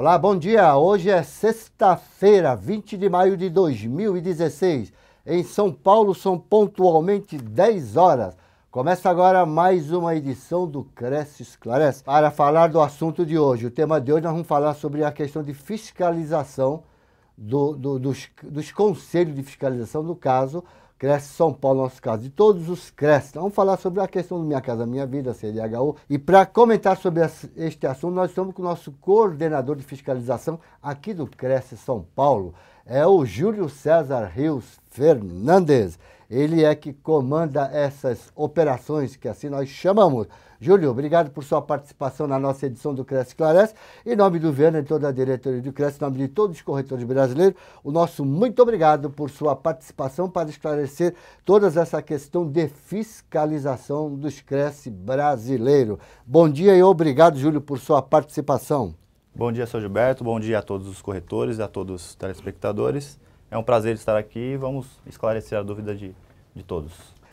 Olá, bom dia. Hoje é sexta-feira, 20 de maio de 2016. Em São Paulo são pontualmente 10 horas. Começa agora mais uma edição do Cresce Esclarece. Para falar do assunto de hoje, o tema de hoje nós vamos falar sobre a questão de fiscalização do, do, dos, dos conselhos de fiscalização, no caso, Cresce São Paulo, nosso caso, de todos os creches. Vamos falar sobre a questão do Minha Casa Minha Vida, CDHU. E para comentar sobre este assunto, nós estamos com o nosso coordenador de fiscalização aqui do Cresce São Paulo. É o Júlio César Rios Fernandes. Ele é que comanda essas operações, que assim nós chamamos. Júlio, obrigado por sua participação na nossa edição do Cresce Clarece. Em nome do Vênia e toda a diretoria do Cresce, em nome de todos os corretores brasileiros, o nosso muito obrigado por sua participação para esclarecer toda essa questão de fiscalização dos Cresce brasileiro. Bom dia e obrigado, Júlio, por sua participação. Bom dia, seu Gilberto. Bom dia a todos os corretores, a todos os telespectadores. É um prazer estar aqui e vamos esclarecer a dúvida de, de todos.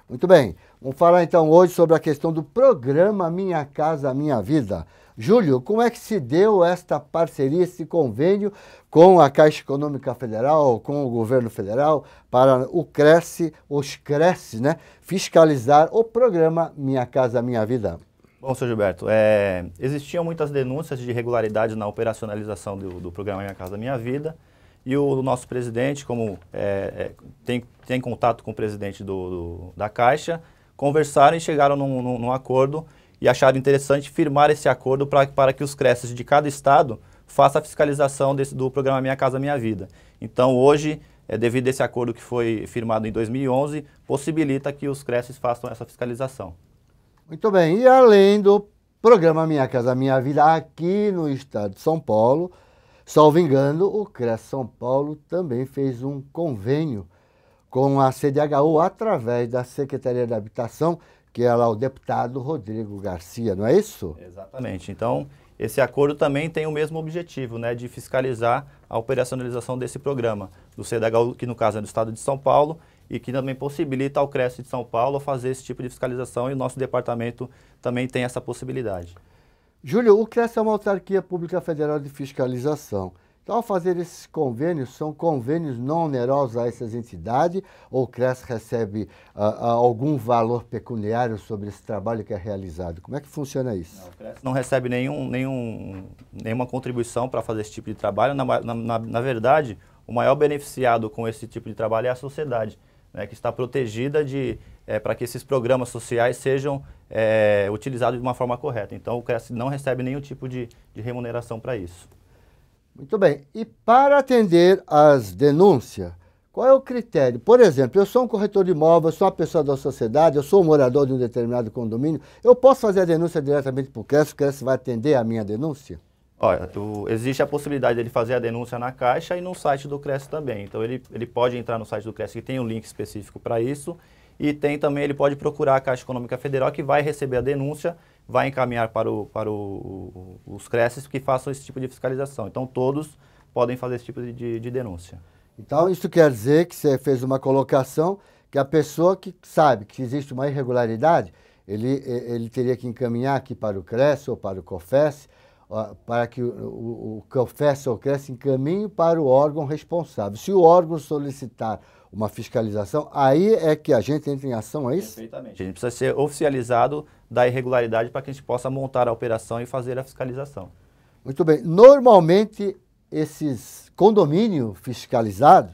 Muito bem. Vamos falar então hoje sobre a questão do programa Minha Casa Minha Vida. Júlio, como é que se deu esta parceria, esse convênio com a Caixa Econômica Federal, com o governo federal, para o Cresce, os Cresce, né, fiscalizar o programa Minha Casa Minha Vida? Bom, senhor Gilberto, é, existiam muitas denúncias de irregularidades na operacionalização do, do programa Minha Casa Minha Vida. E o nosso presidente, como é, é, tem, tem contato com o presidente do, do da Caixa, conversaram e chegaram num, num, num, acordo e acharam interessante firmar esse acordo pra, para que os creches de cada estado façam a fiscalização desse, do programa Minha Casa Minha Vida. Então, hoje, é, devido a esse acordo que foi firmado em 2011, possibilita que os creches façam essa fiscalização. Muito bem, e além do programa Minha Casa Minha Vida aqui no estado de São Paulo, Salvo engano, o CRES São Paulo também fez um convênio com a CDHU através da Secretaria da Habitação, que é lá o deputado Rodrigo Garcia, não é isso? Exatamente. Então, esse acordo também tem o mesmo objetivo, né, de fiscalizar a operacionalização desse programa, do CDHU, que no caso é do Estado de São Paulo, e que também possibilita ao CRES de São Paulo fazer esse tipo de fiscalização, e o nosso departamento também tem essa possibilidade. Júlio, o CRES é uma autarquia pública federal de fiscalização. Então, ao fazer esses convênios, são convênios não onerosos a essas entidades, ou o CRES recebe ah, ah, algum valor pecuniário sobre esse trabalho que é realizado? Como é que funciona isso? Não, o CRES não recebe nenhum, nenhum, nenhuma contribuição para fazer esse tipo de trabalho. na, na, na verdade, o maior beneficiado com esse tipo de trabalho é a sociedade né, que está protegida de é, para que esses programas sociais sejam é, utilizados de uma forma correta. Então, o CRES não recebe nenhum tipo de, de remuneração para isso. Muito bem. E para atender as denúncias, qual é o critério? Por exemplo, eu sou um corretor de imóveis, sou uma pessoa da sociedade, eu sou um morador de um determinado condomínio, eu posso fazer a denúncia diretamente para o CRES, o CRES vai atender a minha denúncia? Olha, existe a possibilidade dele fazer a denúncia na Caixa e no site do Cresce também. Então, ele, ele pode entrar no site do Cresce, que tem um link específico para isso. E tem também, ele pode procurar a Caixa Econômica Federal, que vai receber a denúncia, vai encaminhar para, o, para o, os Cresces que façam esse tipo de fiscalização. Então, todos podem fazer esse tipo de, de, de denúncia. Então, isso quer dizer que você fez uma colocação que a pessoa que sabe que existe uma irregularidade, ele, ele teria que encaminhar aqui para o Cresce ou para o COFES, para que o, o, o COFES encaminhe para o órgão responsável. Se o órgão solicitar uma fiscalização, aí é que a gente entra em ação, é isso? Perfeitamente. A gente precisa ser oficializado da irregularidade para que a gente possa montar a operação e fazer a fiscalização. Muito bem. Normalmente, esses condomínio fiscalizado,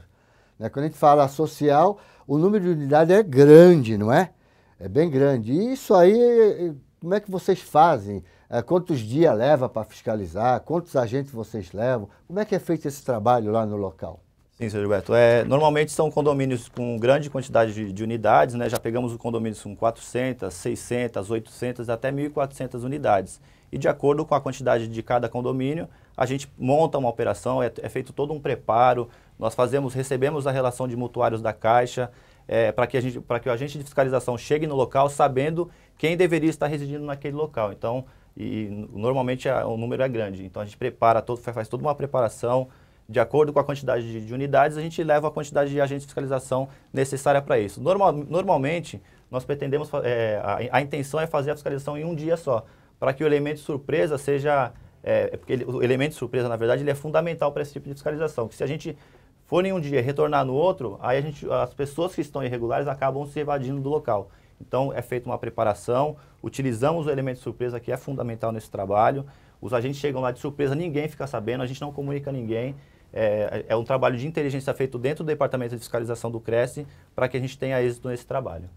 né, quando a gente fala social, o número de unidades é grande, não é? É bem grande. E isso aí, como é que vocês fazem? Ah, quantos dias leva para fiscalizar? Quantos agentes vocês levam? Como é que é feito esse trabalho lá no local? Sim, senhor Gilberto. É, normalmente são condomínios com grande quantidade de, de unidades, né? Já pegamos o condomínio com 400, 600, 800, até 1.400 unidades. E de acordo com a quantidade de cada condomínio, a gente monta uma operação, é, é feito todo um preparo, nós fazemos, recebemos a relação de mutuários da Caixa, é, para que, que o agente de fiscalização chegue no local sabendo quem deveria estar residindo naquele local. Então, e normalmente o número é grande. Então a gente prepara todo, faz toda uma preparação de acordo com a quantidade de, de unidades, a gente leva a quantidade de agentes de fiscalização necessária para isso. Normal, normalmente nós pretendemos é, a, a, intenção é fazer a fiscalização em um dia só, para que o elemento surpresa seja é, é, porque ele, o elemento surpresa na verdade ele é fundamental para esse tipo de fiscalização. Que se a gente for em um dia e retornar no outro, aí gente, as pessoas que estão irregulares acabam se evadindo do local. Então é feita uma preparação, utilizamos o elemento surpresa que é fundamental nesse trabalho. Os agentes chegam lá de surpresa, ninguém fica sabendo, a gente não comunica a ninguém. É, é um trabalho de inteligência feito dentro do Departamento de Fiscalização do Cresce para que a gente tenha êxito nesse trabalho.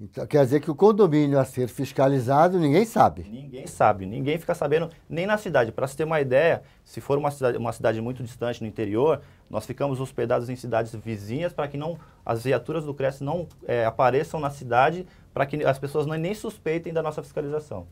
Então, quer dizer que o condomínio a ser fiscalizado, ninguém sabe. Ninguém sabe, ninguém fica sabendo, nem na cidade. Para se ter uma ideia, se for uma cidade, uma cidade muito distante no interior, nós ficamos hospedados em cidades vizinhas para que não as viaturas do Cresce não é, apareçam na cidade, para que as pessoas não, nem suspeitem da nossa fiscalização.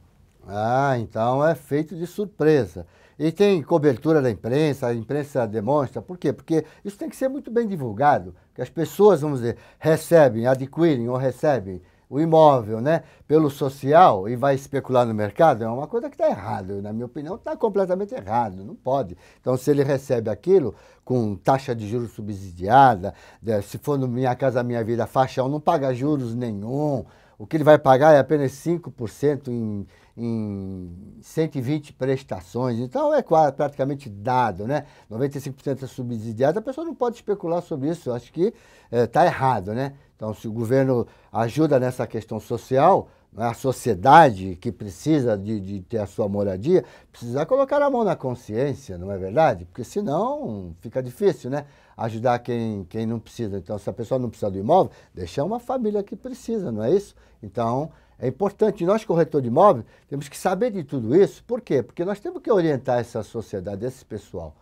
Ah, então é feito de surpresa. E tem cobertura da imprensa, a imprensa demonstra. Por quê? Porque isso tem que ser muito bem divulgado, que as pessoas, vamos dizer, recebem, adquirem ou recebem o imóvel, né, pelo social e vai especular no mercado, é uma coisa que está errada. Na minha opinião, está completamente errado, não pode. Então, se ele recebe aquilo com taxa de juros subsidiada, né, se for no Minha Casa Minha Vida, faixa 1, não paga juros nenhum, o que ele vai pagar é apenas 5% em em 120 prestações. Então é quase, praticamente dado, né? 95% é subsidiado. A pessoa não pode especular sobre isso. Eu acho que está eh, é, errado, né? Então, se o governo ajuda nessa questão social, né, a sociedade que precisa de, de, ter a sua moradia, precisa colocar a mão na consciência, não é verdade? Porque senão fica difícil, né? Ajudar quem, quem não precisa. Então, se a pessoa não precisa do imóvel, deixar uma família que precisa, não é isso? Então, é importante. Nós, corretor de imóvel, temos que saber de tudo isso. Por quê? Porque nós temos que orientar essa sociedade, esse pessoal.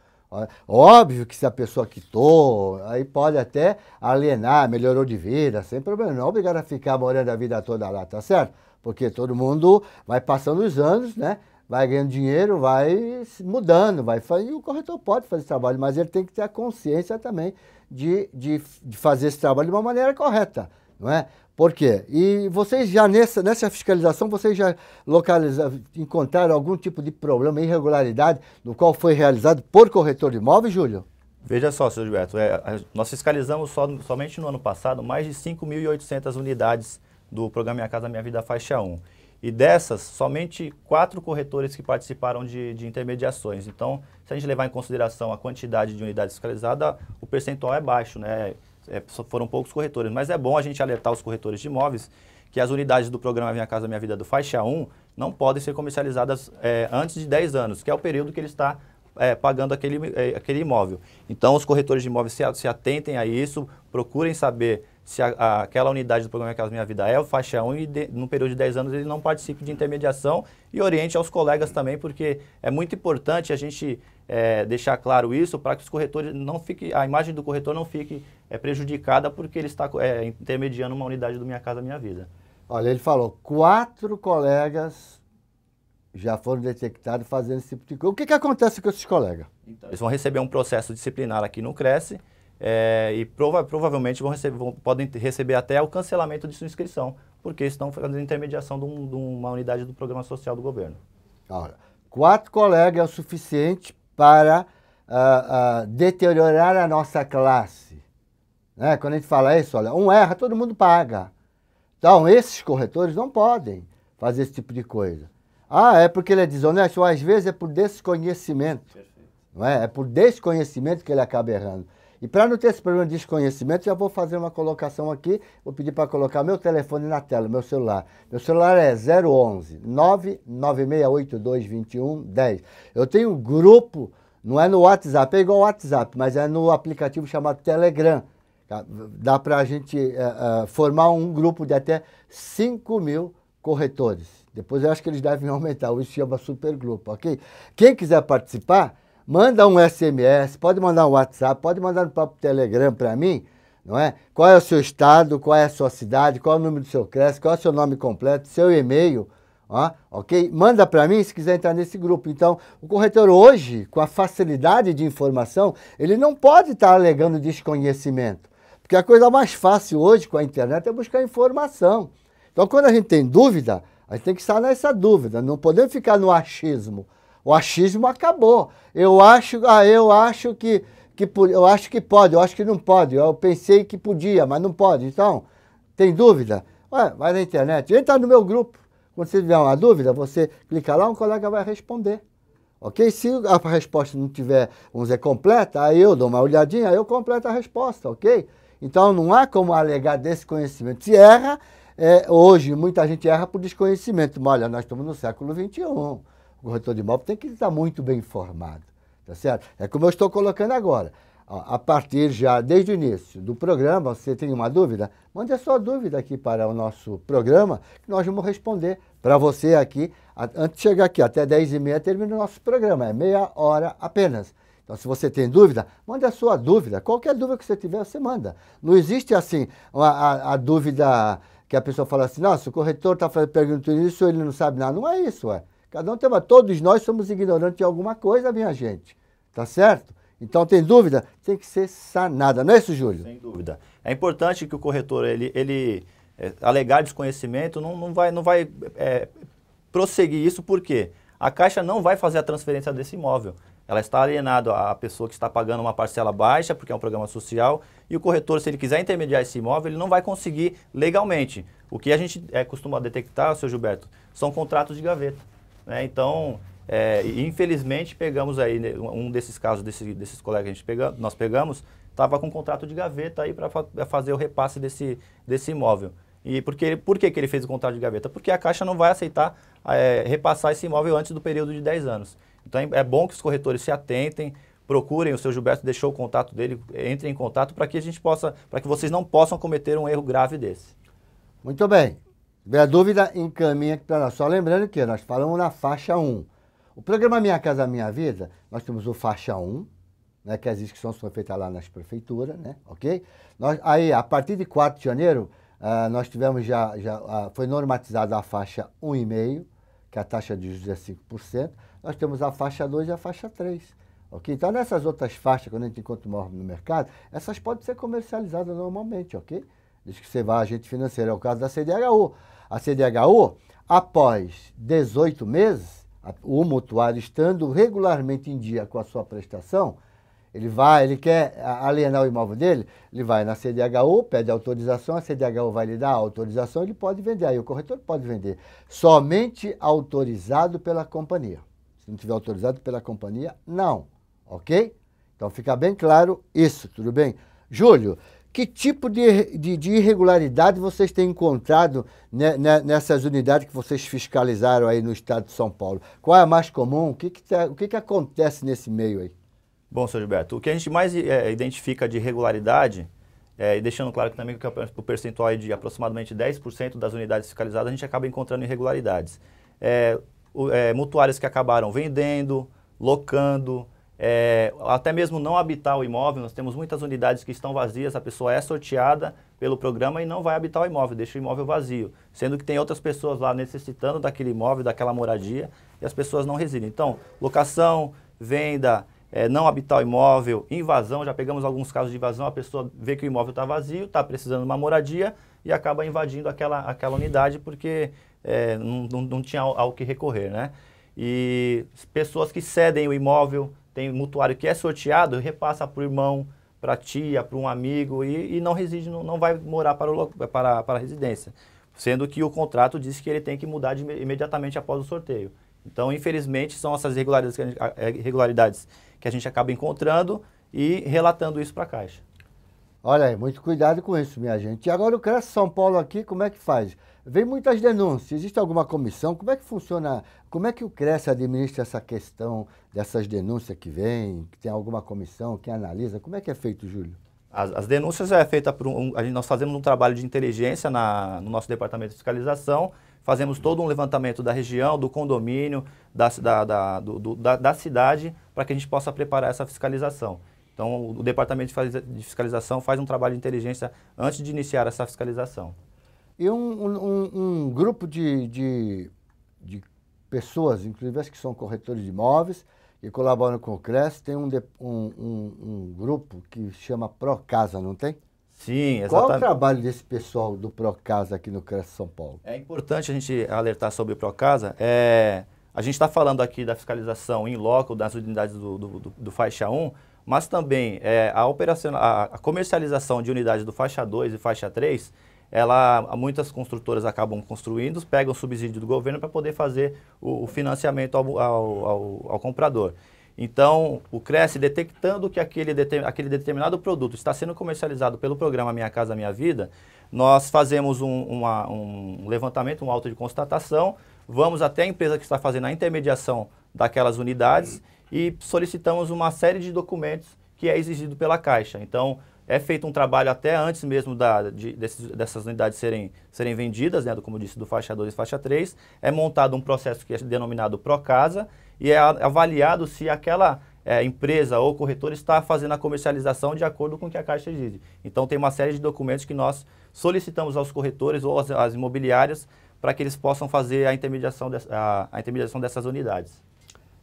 Óbvio que se a pessoa quitou, aí pode até alienar, melhorou de vida, sem problema. Não é obrigado a ficar morando a vida toda lá, tá certo? Porque todo mundo vai passando os anos, né? Vai ganhando dinheiro, vai mudando, vai E o corretor pode fazer esse trabalho, mas ele tem que ter a consciência também de, de, de fazer esse trabalho de uma maneira correta, não é? Por quê? E vocês já nessa, nessa fiscalização, vocês já localizaram, encontraram algum tipo de problema, irregularidade, no qual foi realizado por corretor de imóveis, Júlio? Veja só, Sr. Gilberto, é, nós fiscalizamos só, somente no ano passado mais de 5.800 unidades do programa Minha Casa Minha Vida Faixa 1. E dessas, somente quatro corretores que participaram de, de intermediações. Então, se a gente levar em consideração a quantidade de unidades fiscalizadas, o percentual é baixo, né? é, foram poucos corretores. Mas é bom a gente alertar os corretores de imóveis que as unidades do programa Minha Casa Minha Vida do Faixa 1 não podem ser comercializadas é, antes de 10 anos, que é o período que ele está é, pagando aquele, é, aquele imóvel. Então, os corretores de imóveis se, se atentem a isso, procurem saber se a, a, aquela unidade do programa Casa Minha Vida é o faixa 1 e de, no período de 10 anos ele não participe de intermediação e oriente aos colegas também, porque é muito importante a gente é, deixar claro isso para que os corretores não fique, a imagem do corretor não fique é, prejudicada porque ele está é, intermediando uma unidade do Minha Casa Minha Vida. Olha, ele falou, quatro colegas já foram detectados fazendo esse tipo de coisa. O que, que acontece com esses colegas? Então, eles vão receber um processo disciplinar aqui no Cresce, é, e prova provavelmente vão receber, vão, podem receber até o cancelamento de sua inscrição, porque estão fazendo intermediação de, um, de uma unidade do programa social do governo. olha quatro colegas é o suficiente para uh, uh, deteriorar a nossa classe. Né? Quando a gente fala isso, olha, um erra, todo mundo paga. Então, esses corretores não podem fazer esse tipo de coisa. Ah, é porque ele é desonesto? Ou às vezes é por desconhecimento. Não é? é por desconhecimento que ele acaba errando. E para não ter esse problema de desconhecimento, já vou fazer uma colocação aqui. Vou pedir para colocar meu telefone na tela, meu celular. Meu celular é 011 996822110. Eu tenho um grupo, não é no WhatsApp, é igual ao WhatsApp, mas é no aplicativo chamado Telegram. Tá? Dá para a gente uh, uh, formar um grupo de até 5 mil corretores. Depois eu acho que eles devem aumentar, isso chama supergrupo, ok? Quem quiser participar Manda um SMS, pode mandar um WhatsApp, pode mandar um próprio Telegram para mim, não é? Qual é o seu estado, qual é a sua cidade, qual é o número do seu CRES, qual é o seu nome completo, seu e-mail, ó, ok? Manda para mim se quiser entrar nesse grupo. Então, o corretor hoje, com a facilidade de informação, ele não pode estar tá alegando desconhecimento. Porque a coisa mais fácil hoje com a internet é buscar informação. Então, quando a gente tem dúvida, a gente tem que estar nessa dúvida, não podemos ficar no achismo. O achismo acabou. Eu acho, ah, eu acho que, que eu acho que pode, eu acho que não pode. Eu pensei que podia, mas não pode. Então, tem dúvida? Ué, vai na internet, entra no meu grupo. Quando você tiver uma dúvida, você clica lá, um colega vai responder. Ok? Se a resposta não tiver, vamos dizer, completa, aí eu dou uma olhadinha, aí eu completo a resposta, ok? Então não há como alegar desconhecimento. Se erra, é, hoje muita gente erra por desconhecimento. Mas olha, nós estamos no século XXI o corretor de imóvel tem que estar muito bem informado, tá certo? É como eu estou colocando agora. A partir já, desde o início do programa, você tem uma dúvida? Mande a sua dúvida aqui para o nosso programa, que nós vamos responder para você aqui. Antes de chegar aqui, até 10h30 termina o nosso programa, é meia hora apenas. Então, se você tem dúvida, mande a sua dúvida. Qualquer dúvida que você tiver, você manda. Não existe assim a, a, a dúvida que a pessoa fala assim, nossa, o corretor está perguntando isso, ele não sabe nada. Não é isso, é. Cada um tem uma. Todos nós somos ignorantes de alguma coisa, minha gente. Tá certo? Então tem dúvida? Tem que ser sanada, não é isso, Júlio? Sem dúvida. É importante que o corretor, ele, ele é, alegar desconhecimento, não, não vai, não vai é, prosseguir isso, porque a Caixa não vai fazer a transferência desse imóvel. Ela está alienada à pessoa que está pagando uma parcela baixa, porque é um programa social, e o corretor, se ele quiser intermediar esse imóvel, ele não vai conseguir legalmente. O que a gente é, costuma detectar, seu Gilberto, são contratos de gaveta. Né? Então, é, infelizmente, pegamos aí né, um desses casos desse, desses colegas que a gente pega, nós pegamos, estava com um contrato de gaveta aí para fa fazer o repasse desse, desse imóvel. E por que, por que, que ele fez o contrato de gaveta? Porque a Caixa não vai aceitar é, repassar esse imóvel antes do período de 10 anos. Então é, é bom que os corretores se atentem, procurem, o seu Gilberto deixou o contato dele, entrem em contato para que a gente possa, para que vocês não possam cometer um erro grave desse. Muito bem. Tiver dúvida, encaminha aqui para nós. Só lembrando que nós falamos na faixa 1. O programa Minha Casa Minha Vida, nós temos o faixa 1, né, que as inscrições são feitas lá nas prefeituras, né, ok? Nós, aí, a partir de 4 de janeiro, uh, nós tivemos já, já uh, foi normatizada a faixa 1,5, que é a taxa de juros é 5%. Nós temos a faixa 2 e a faixa 3, ok? Então, nessas outras faixas, quando a gente encontra uma no mercado, essas podem ser comercializadas normalmente, ok? Diz que você vai agente financeiro, é o caso da CDHU a CDHU, após 18 meses, o mutuário estando regularmente em dia com a sua prestação, ele vai, ele quer alienar o imóvel dele, ele vai na CDHU, pede autorização, a CDHU vai lhe dar a autorização, ele pode vender, aí o corretor pode vender. Somente autorizado pela companhia. Se não tiver autorizado pela companhia, não, ok? Então fica bem claro isso, tudo bem? Júlio, que tipo de, de, de irregularidade vocês têm encontrado né, nessas unidades que vocês fiscalizaram aí no estado de São Paulo? Qual é a mais comum? O que, que, tá, o que, que acontece nesse meio aí? Bom, senhor Gilberto, o que a gente mais é, identifica de irregularidade, é, e deixando claro que também que o percentual de aproximadamente 10% das unidades fiscalizadas, a gente acaba encontrando irregularidades. É, é que acabaram vendendo, locando, é, até mesmo não habitar o imóvel. Nós temos muitas unidades que estão vazias, a pessoa é sorteada pelo programa e não vai habitar o imóvel, deixa o imóvel vazio, sendo que tem outras pessoas lá necessitando daquele imóvel, daquela moradia, e as pessoas não residem. Então, locação, venda, é, não habitar o imóvel, invasão, já pegamos alguns casos de invasão, a pessoa vê que o imóvel está vazio, está precisando de uma moradia e acaba invadindo aquela, aquela unidade porque é, não, não, não, tinha ao, ao que recorrer, né? E pessoas que cedem o imóvel, tem mutuário que é sorteado, repassa para o irmão, para a tia, para um amigo e, e, não reside, não, não vai morar para, o, para, para a residência. Sendo que o contrato diz que ele tem que mudar de, imediatamente após o sorteio. Então, infelizmente, são essas irregularidades é, que a gente acaba encontrando e relatando isso para a Caixa. Olha aí, muito cuidado com isso, minha gente. E agora o Cresce São Paulo aqui, como é que faz? Vem muitas denúncias. Existe alguma comissão? Como é que funciona? Como é que o Cresce administra essa questão dessas denúncias que vêm? Tem alguma comissão que analisa? Como é que é feito, Júlio? As, as denúncias é feita por um, a gente, nós fazemos um trabalho de inteligência na, no nosso departamento de fiscalização, fazemos todo um levantamento da região, do condomínio, da, da, da, do, da, da cidade, para que a gente possa preparar essa fiscalização. Então, o departamento de fiscalização faz um trabalho de inteligência antes de iniciar essa fiscalização. E um, um, um grupo de, de, de, pessoas, inclusive as que são corretores de imóveis, que colaboram com o CRES, tem um, um grupo que chama Procasa, não tem? Sim, exatamente. Qual o trabalho desse pessoal do Procasa aqui no CRES São Paulo? É importante a gente alertar sobre o Procasa. É, a gente está falando aqui da fiscalização em loco das unidades do, do, do, do faixa 1, mas também é, a, operacion... a comercialização de unidades do faixa 2 e faixa 3 ela, muitas construtoras acabam construindo, pegam subsídio do governo para poder fazer o, o financiamento ao, ao, ao, ao, comprador. Então, o Cresce, detectando que aquele, aquele determinado produto está sendo comercializado pelo programa Minha Casa Minha Vida, nós fazemos um, uma, um levantamento, um auto de constatação, vamos até a empresa que está fazendo a intermediação daquelas unidades e solicitamos uma série de documentos que é exigido pela Caixa. Então, é feito um trabalho até antes mesmo da, de, desses, dessas unidades serem, serem vendidas, né, do, como disse, do faixa 2 e faixa 3. É montado um processo que é denominado Procasa e é avaliado se aquela é, empresa ou corretora está fazendo a comercialização de acordo com o que a Caixa exige. Então, tem uma série de documentos que nós solicitamos aos corretores ou às, às imobiliárias para que eles possam fazer a intermediação, de, a, a intermediação dessas unidades.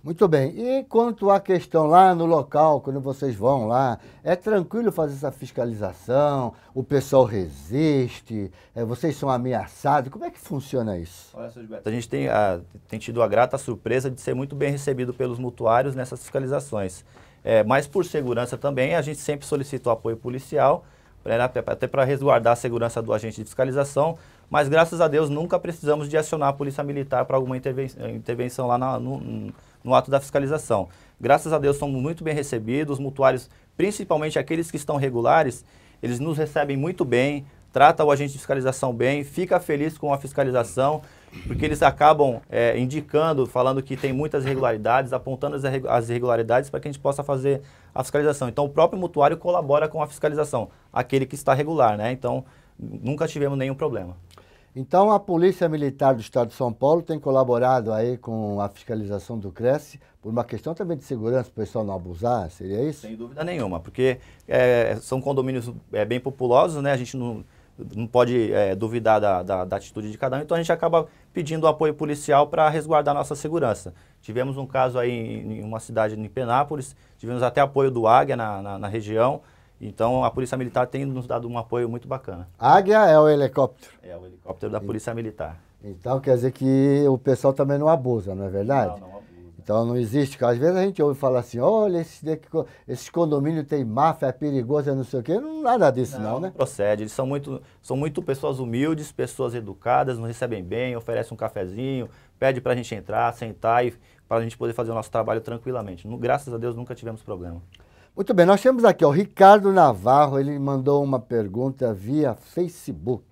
Muito bem. E quanto à questão lá no local, quando vocês vão lá, é tranquilo fazer essa fiscalização? O pessoal resiste? É, vocês são ameaçados? Como é que funciona isso? Olha, Sr. Gilberto, a gente tem, a, tem tido a grata surpresa de ser muito bem recebido pelos mutuários nessas fiscalizações. É, mas por segurança também, a gente sempre solicita o apoio policial, né, pra, até para resguardar a segurança do agente de fiscalização, mas graças a Deus nunca precisamos de acionar a Polícia Militar para alguma intervenção, eh, intervenção lá na, no, no ato da fiscalização. Graças a Deus somos muito bem recebidos, os mutuários, principalmente aqueles que estão regulares, eles nos recebem muito bem, trata o agente de fiscalização bem, fica feliz com a fiscalização, porque eles acabam é, indicando, falando que tem muitas irregularidades, apontando as irregularidades para que a gente possa fazer a fiscalização. Então, o próprio mutuário colabora com a fiscalização, aquele que está regular, né? Então, nunca tivemos nenhum problema. Então, a Polícia Militar do Estado de São Paulo tem colaborado aí com a fiscalização do Cresce por uma questão também de segurança, para o pessoal não abusar, seria isso? Sem dúvida nenhuma, porque é, são condomínios é, bem populosos, né? A gente não, não pode é, duvidar da, da, da, atitude de cada um, então a gente acaba pedindo apoio policial para resguardar nossa segurança. Tivemos um caso aí em, em uma cidade em Penápolis, tivemos até apoio do Águia na, na, na região, então a Polícia Militar tem nos dado um apoio muito bacana. Águia é o helicóptero? É o helicóptero da Polícia Militar. Então quer dizer que o pessoal também não abusa, não é verdade? Não, não abusa. Então não existe. Às vezes a gente ouve falar assim: olha, esses, esses condomínios tem máfia, é perigoso, é não sei o quê. Não, nada disso, não, não né? Procede. Eles são muito, são muito pessoas humildes, pessoas educadas, nos recebem bem, oferecem um cafezinho, pede para a gente entrar, sentar e para a gente poder fazer o nosso trabalho tranquilamente. graças a Deus nunca tivemos problema. Muito bem, nós temos aqui o Ricardo Navarro, ele mandou uma pergunta via Facebook.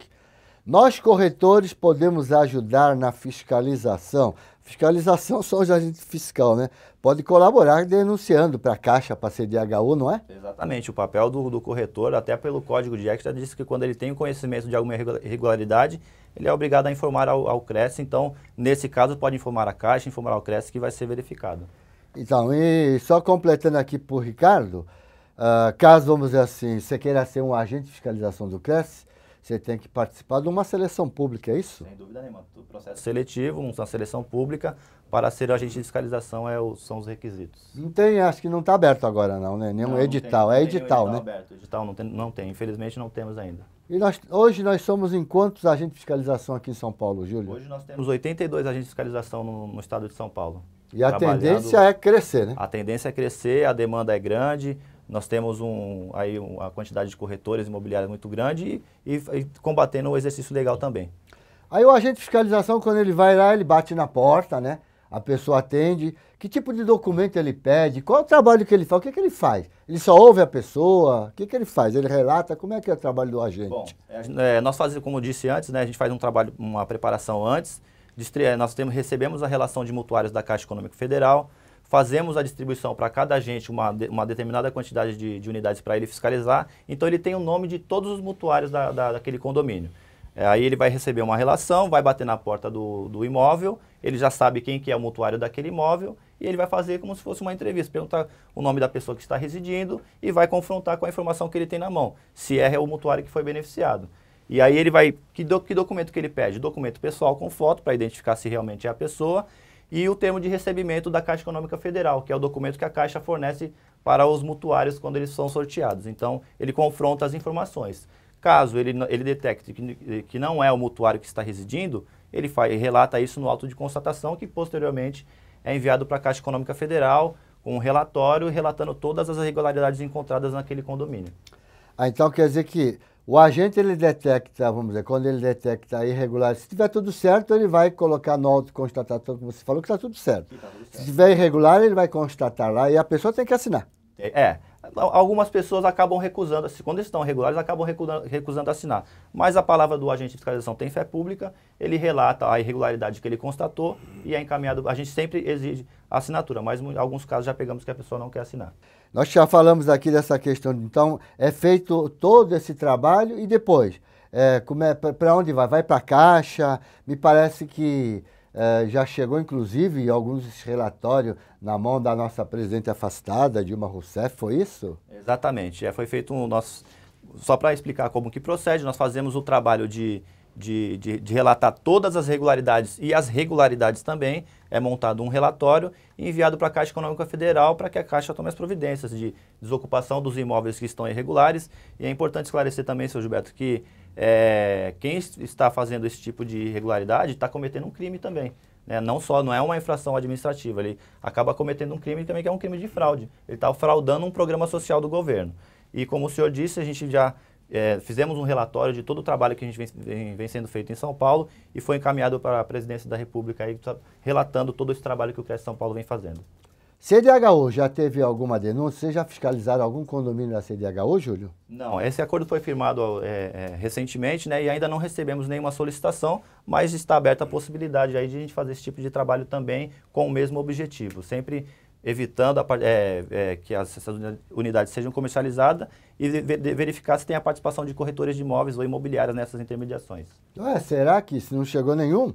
Nós, corretores, podemos ajudar na fiscalização? Fiscalização só os agentes fiscal, né? Pode colaborar denunciando para a Caixa, para a CDHU, não é? Exatamente. O papel do, do corretor, até pelo Código de Ética, diz que quando ele tem conhecimento de alguma irregularidade, ele é obrigado a informar ao, ao CRES. Então, nesse caso, pode informar a Caixa, informar ao CRES que vai ser verificado. Então, e só completando aqui por Ricardo, uh, caso, vamos dizer assim, você queira ser um agente de fiscalização do CRES, você tem que participar de uma seleção pública, é isso? Sem dúvida nenhuma. processo seletivo, uma seleção pública, para ser agente de fiscalização é o, são os requisitos. Não tem, acho que não está aberto agora não, né? Nenhum não, edital, é não tem, é edital, né? Aberto. Edital não tem, não tem, infelizmente não temos ainda. E nós, hoje nós somos em quantos agentes de fiscalização aqui em São Paulo, Júlio? Hoje nós temos 82 agentes de fiscalização no, no estado de São Paulo. E a tendência é crescer, né? A tendência é crescer, a demanda é grande, nós temos um, aí uma quantidade de corretores imobiliários muito grande e, e, e combatendo o exercício legal também. Aí o agente de fiscalização, quando ele vai lá, ele bate na porta, né? A pessoa atende. Que tipo de documento ele pede? Qual é o trabalho que ele faz? O que, é que ele faz? Ele só ouve a pessoa? O que, é que ele faz? Ele relata? Como é que é o trabalho do agente? Bom, é, é, nós fazemos, como eu disse antes, né? A gente faz um trabalho, uma preparação antes eh, nós temos, recebemos a relação de mutuários da Caixa Econômica Federal, fazemos a distribuição para cada agente uma, uma determinada quantidade de, de unidades para ele fiscalizar, então ele tem o nome de todos os mutuários da, da, daquele condomínio. É, aí ele vai receber uma relação, vai bater na porta do, do imóvel, ele já sabe quem que é o mutuário daquele imóvel e ele vai fazer como se fosse uma entrevista, perguntar o nome da pessoa que está residindo e vai confrontar com a informação que ele tem na mão, se é o mutuário que foi beneficiado. E aí ele vai, que, do, que documento que ele pede? Documento pessoal com foto para identificar se realmente é a pessoa e o termo de recebimento da Caixa Econômica Federal, que é o documento que a Caixa fornece para os mutuários quando eles são sorteados. Então, ele confronta as informações. Caso ele, ele detecte que, que não é o mutuário que está residindo, ele faz, relata isso no auto de constatação, que posteriormente é enviado para a Caixa Econômica Federal com um relatório relatando todas as irregularidades encontradas naquele condomínio. Ah, então quer dizer que o agente ele detecta, vamos dizer, quando ele detecta irregular, se tiver tudo certo, ele vai colocar no autoconstatatório, como você falou, que está tudo, tá tudo certo. Tá se tiver irregular, ele vai constatar lá e a pessoa tem que assinar. É, é algumas pessoas acabam recusando, quando estão regulares, acabam recusando, assinar. Mas a palavra do agente de fiscalização tem fé pública, ele relata a irregularidade que ele constatou e é encaminhado. A gente sempre exige assinatura, mas em alguns casos já pegamos que a pessoa não quer assinar. Nós já falamos aqui dessa questão, então é feito todo esse trabalho e depois, é, é, para onde vai? Vai para a Caixa? Me parece que eh, já chegou, inclusive, alguns relatórios na mão da nossa presidente afastada, Dilma Rousseff, foi isso? Exatamente. É, foi feito um nosso. Só para explicar como que procede, nós fazemos o trabalho de, de, de, de, relatar todas as regularidades e as regularidades também. É montado um relatório enviado para a Caixa Econômica Federal para que a Caixa tome as providências de desocupação dos imóveis que estão irregulares. E é importante esclarecer também, seu Gilberto, que é, quem está fazendo esse tipo de irregularidade está cometendo um crime também. Né? Não só, não é uma infração administrativa, ele acaba cometendo um crime também que é um crime de fraude. Ele está fraudando um programa social do governo. E como o senhor disse, a gente já é, fizemos um relatório de todo o trabalho que a gente vem, vem, sendo feito em São Paulo e foi encaminhado para a presidência da República aí, tá relatando todo esse trabalho que o CRES São Paulo vem fazendo. CDHU já teve alguma denúncia? Vocês já fiscalizaram algum condomínio da CDHU, Júlio? Não, esse acordo foi firmado é, é, recentemente né, e ainda não recebemos nenhuma solicitação, mas está aberta a possibilidade aí de a gente fazer esse tipo de trabalho também com o mesmo objetivo, sempre evitando a, é, é, que as, essas unidades sejam comercializadas e verificar se tem a participação de corretores de imóveis ou imobiliárias nessas intermediações. Ué, será que se não chegou nenhum?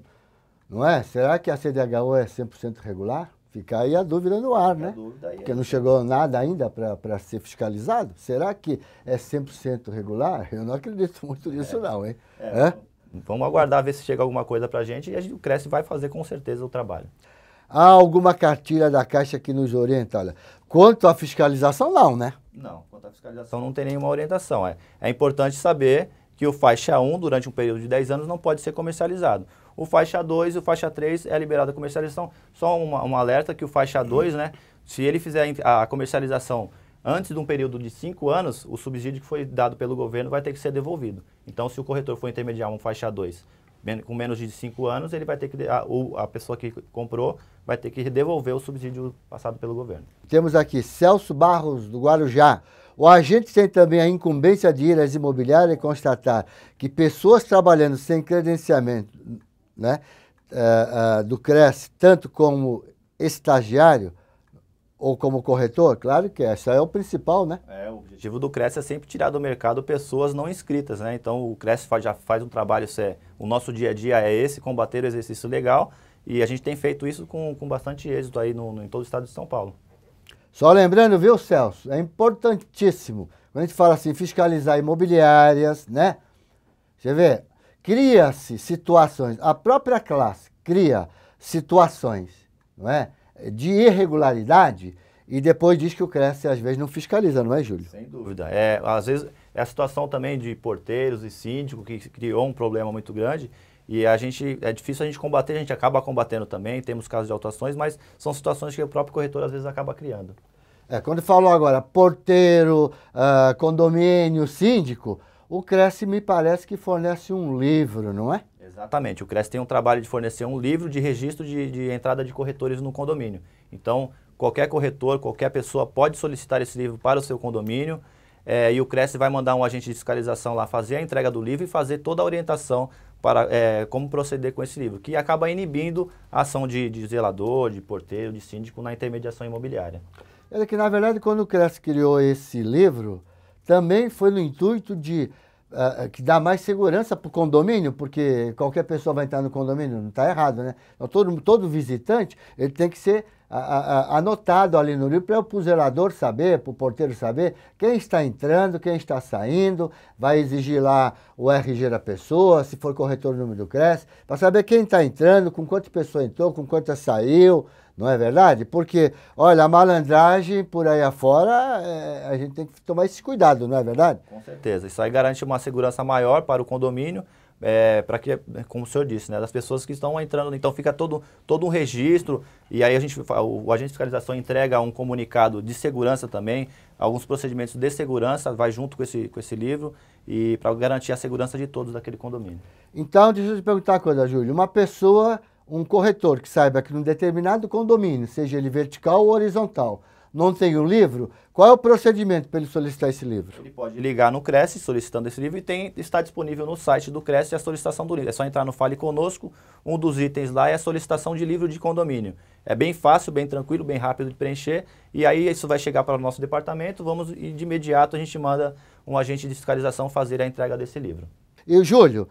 Não é? Será que a CDHU é 100% regular? Fica aí a dúvida no ar, né? Dúvida, Porque é não chegou nada ainda para ser fiscalizado. Será que é 100% regular? Eu não acredito muito nisso, é, não, hein? É, é? Vamos aguardar ver se chega alguma coisa para a gente e a gente, o Cresce vai fazer com certeza o trabalho. Há alguma cartilha da Caixa que nos orienta? Olha, quanto à fiscalização, não, né? Não, quanto à fiscalização então não tem nenhuma orientação. É, é importante saber que o faixa 1, durante um período de 10 anos, não pode ser comercializado. O faixa 2 e o faixa 3 é liberado a comercialização. Só uma, um alerta que o faixa 2, né, se ele fizer a comercialização antes de um período de 5 anos, o subsídio que foi dado pelo governo vai ter que ser devolvido. Então, se o corretor for intermediar um faixa 2 com menos de 5 anos, ele vai ter que a, a pessoa que comprou vai ter que devolver o subsídio passado pelo governo. Temos aqui Celso Barros do Guarujá. O agente tem também a incumbência de ir às imobiliárias e constatar que pessoas trabalhando sem credenciamento né, uh, uh, do CRES, tanto como estagiário ou como corretor, claro que essa é o principal, né? É, o objetivo do CRES é sempre tirar do mercado pessoas não inscritas, né? Então o CRES faz, já faz um trabalho, é, o nosso dia a dia é esse, combater o exercício legal, e a gente tem feito isso com, com bastante êxito aí no, no, em todo o estado de São Paulo. Só lembrando, viu, Celso, é importantíssimo, quando a gente fala assim, fiscalizar imobiliárias, né? Você vê, cria-se situações, a própria classe cria situações não é, de irregularidade e depois diz que o Cresce às vezes não fiscaliza, não é, Júlio? Sem dúvida. É, às vezes é a situação também de porteiros e síndico que criou um problema muito grande e a gente, é difícil a gente combater, a gente acaba combatendo também, temos casos de autuações, mas são situações que o próprio corretor às vezes acaba criando. É, quando falou agora porteiro, uh, condomínio, síndico, o Cresce me parece que fornece um livro, não é? Exatamente. O Cresce tem um trabalho de fornecer um livro de registro de, de entrada de corretores no condomínio. Então, qualquer corretor, qualquer pessoa pode solicitar esse livro para o seu condomínio é, e o Cresce vai mandar um agente de fiscalização lá fazer a entrega do livro e fazer toda a orientação para é, como proceder com esse livro, que acaba inibindo a ação de, de zelador, de porteiro, de síndico na intermediação imobiliária. É que, na verdade, quando o Cresce criou esse livro, também foi no intuito de uh, que dá mais segurança para o condomínio, porque qualquer pessoa vai entrar no condomínio, não está errado, né? Então, todo, todo visitante ele tem que ser anotado ali no livro para o zelador saber, para o porteiro saber quem está entrando, quem está saindo, vai exigir lá o RG da pessoa, se for corretor o número do CRES, para saber quem está entrando, com quantas pessoas entrou, com quantas saiu, não é verdade? Porque, olha, a malandragem por aí afora, é, a gente tem que tomar esse cuidado, não é verdade? Com certeza. Isso aí garante uma segurança maior para o condomínio, é, para que, né, como o senhor disse, né, das pessoas que estão entrando. Então fica todo, todo um registro e aí a gente, o, o agente de fiscalização entrega um comunicado de segurança também, alguns procedimentos de segurança, vai junto com esse, com esse livro e para garantir a segurança de todos daquele condomínio. Então, deixa eu te perguntar uma coisa, Júlio. Uma pessoa um corretor que saiba que num determinado condomínio, seja ele vertical ou horizontal, não tem um livro, qual é o procedimento para ele solicitar esse livro? Ele pode ligar no Cresce solicitando esse livro e tem, está disponível no site do Cresce a solicitação do livro. É só entrar no Fale Conosco, um dos itens lá é a solicitação de livro de condomínio. É bem fácil, bem tranquilo, bem rápido de preencher e aí isso vai chegar para o nosso departamento, vamos e de imediato a gente manda um agente de fiscalização fazer a entrega desse livro. E Júlio,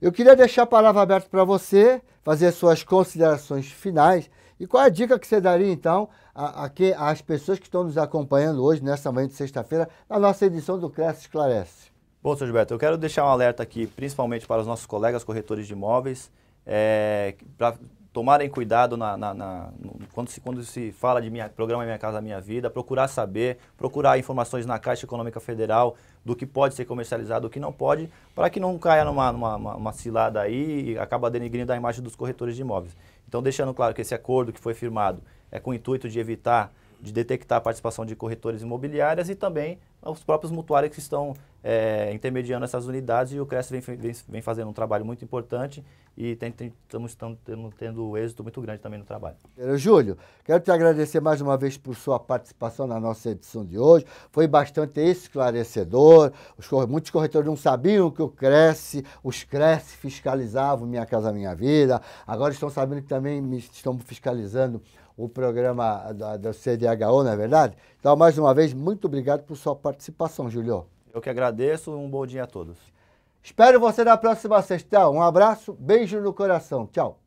eu queria deixar a palavra aberta para você fazer as suas considerações finais. E qual é a dica que você daria, então, a, a às pessoas que estão nos acompanhando hoje, nessa manhã de sexta-feira, na nossa edição do Cresce Esclarece? Bom, Sr. Gilberto, eu quero deixar um alerta aqui, principalmente para os nossos colegas corretores de imóveis, é, para tomarem cuidado na, na, na, quando, se, quando se fala de minha, programa Minha Casa Minha Vida, procurar saber, procurar informações na Caixa Econômica Federal, do que pode ser comercializado, do que não pode, para que não caia numa, numa uma, cilada aí e acaba denegrindo a imagem dos corretores de imóveis. Então, deixando claro que esse acordo que foi firmado é com o intuito de evitar de detectar a participação de corretores imobiliárias e também os próprios mutuários que estão é, intermediando essas unidades e o CRES vem, vem, vem, fazendo um trabalho muito importante e tem, tem, estamos, estamos tendo, tendo êxito muito grande também no trabalho. Júlio, quero te agradecer mais uma vez por sua participação na nossa edição de hoje. Foi bastante esclarecedor. Os, muitos corretores não sabiam que o Cresce, os Cresce fiscalizavam Minha Casa Minha Vida. Agora estão sabendo que também estão fiscalizando o programa da, da CDHO, não é verdade? Então, mais uma vez, muito obrigado por sua participação, Julio. Eu que agradeço, um bom dia a todos. Espero você na próxima sexta. Um abraço, beijo no coração. Tchau.